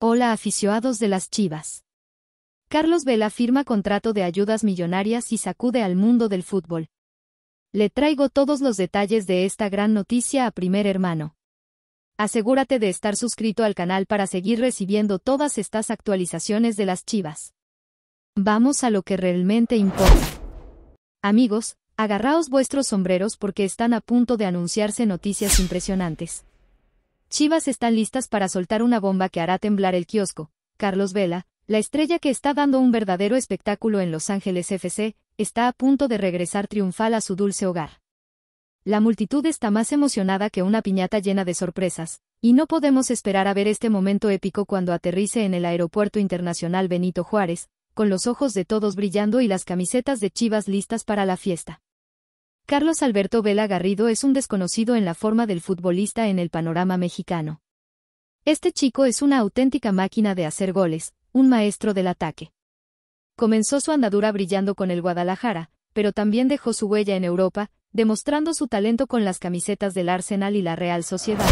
Hola aficionados de las Chivas. Carlos Vela firma contrato de ayudas millonarias y sacude al mundo del fútbol. Le traigo todos los detalles de esta gran noticia a primer hermano. Asegúrate de estar suscrito al canal para seguir recibiendo todas estas actualizaciones de las Chivas. Vamos a lo que realmente importa. Amigos, agarraos vuestros sombreros porque están a punto de anunciarse noticias impresionantes. Chivas están listas para soltar una bomba que hará temblar el kiosco. Carlos Vela, la estrella que está dando un verdadero espectáculo en Los Ángeles FC, está a punto de regresar triunfal a su dulce hogar. La multitud está más emocionada que una piñata llena de sorpresas, y no podemos esperar a ver este momento épico cuando aterrice en el Aeropuerto Internacional Benito Juárez, con los ojos de todos brillando y las camisetas de Chivas listas para la fiesta. Carlos Alberto Vela Garrido es un desconocido en la forma del futbolista en el panorama mexicano. Este chico es una auténtica máquina de hacer goles, un maestro del ataque. Comenzó su andadura brillando con el Guadalajara, pero también dejó su huella en Europa, demostrando su talento con las camisetas del Arsenal y la Real Sociedad.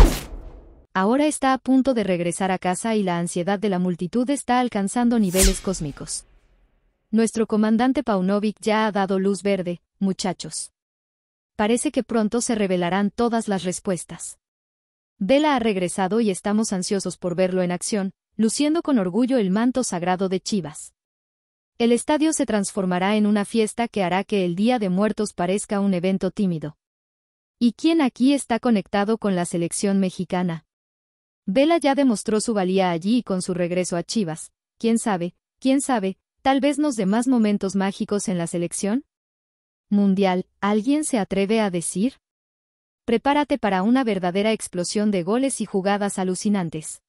Ahora está a punto de regresar a casa y la ansiedad de la multitud está alcanzando niveles cósmicos. Nuestro comandante Paunovic ya ha dado luz verde, muchachos parece que pronto se revelarán todas las respuestas. Vela ha regresado y estamos ansiosos por verlo en acción, luciendo con orgullo el manto sagrado de Chivas. El estadio se transformará en una fiesta que hará que el Día de Muertos parezca un evento tímido. ¿Y quién aquí está conectado con la selección mexicana? Vela ya demostró su valía allí y con su regreso a Chivas, quién sabe, quién sabe, tal vez nos dé más momentos mágicos en la selección. Mundial, ¿alguien se atreve a decir? Prepárate para una verdadera explosión de goles y jugadas alucinantes.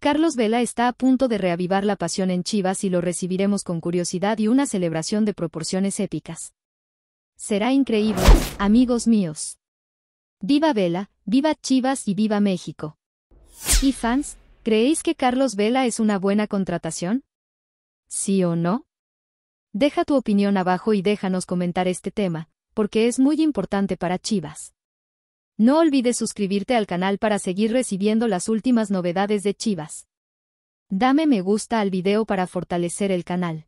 Carlos Vela está a punto de reavivar la pasión en Chivas y lo recibiremos con curiosidad y una celebración de proporciones épicas. Será increíble, amigos míos. Viva Vela, viva Chivas y viva México. Y fans, ¿creéis que Carlos Vela es una buena contratación? ¿Sí o no? Deja tu opinión abajo y déjanos comentar este tema, porque es muy importante para Chivas. No olvides suscribirte al canal para seguir recibiendo las últimas novedades de Chivas. Dame me gusta al video para fortalecer el canal.